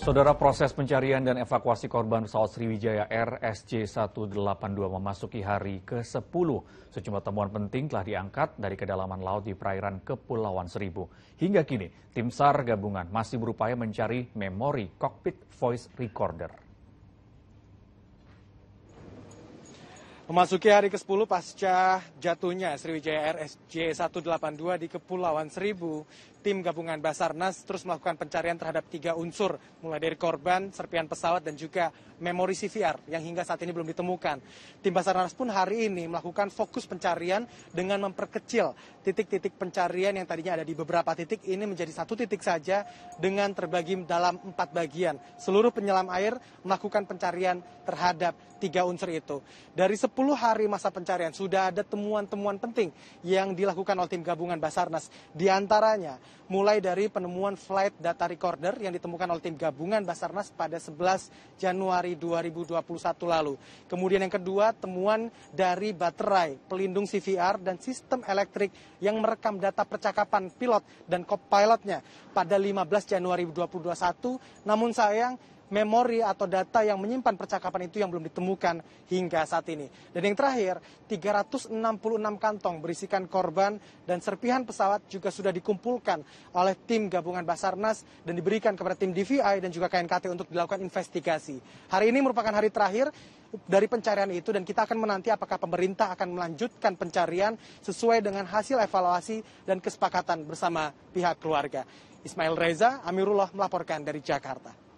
Saudara proses pencarian dan evakuasi korban pesawat Sriwijaya Air SJ182 memasuki hari ke-10. Sejumlah temuan penting telah diangkat dari kedalaman laut di perairan Kepulauan Seribu. Hingga kini, tim SAR gabungan masih berupaya mencari memori cockpit voice recorder. Memasuki hari ke-10 pasca jatuhnya Sriwijaya RSJ 182 di Kepulauan Seribu, tim gabungan Basarnas terus melakukan pencarian terhadap tiga unsur, mulai dari korban, serpian pesawat, dan juga memori CVR yang hingga saat ini belum ditemukan. Tim Basarnas pun hari ini melakukan fokus pencarian dengan memperkecil titik-titik pencarian yang tadinya ada di beberapa titik ini menjadi satu titik saja dengan terbagi dalam empat bagian. Seluruh penyelam air melakukan pencarian terhadap tiga unsur itu. Dari 10 10 hari masa pencarian sudah ada temuan-temuan penting yang dilakukan oleh tim gabungan Basarnas. Di antaranya mulai dari penemuan flight data recorder yang ditemukan oleh tim gabungan Basarnas pada 11 Januari 2021 lalu. Kemudian yang kedua temuan dari baterai pelindung CVR dan sistem elektrik yang merekam data percakapan pilot dan kopilotnya pada 15 Januari 2021. Namun sayang memori atau data yang menyimpan percakapan itu yang belum ditemukan hingga saat ini. Dan yang terakhir, 366 kantong berisikan korban dan serpihan pesawat juga sudah dikumpulkan oleh tim gabungan Basarnas dan diberikan kepada tim DVI dan juga KNKT untuk dilakukan investigasi. Hari ini merupakan hari terakhir dari pencarian itu dan kita akan menanti apakah pemerintah akan melanjutkan pencarian sesuai dengan hasil evaluasi dan kesepakatan bersama pihak keluarga. Ismail Reza, Amirullah melaporkan dari Jakarta.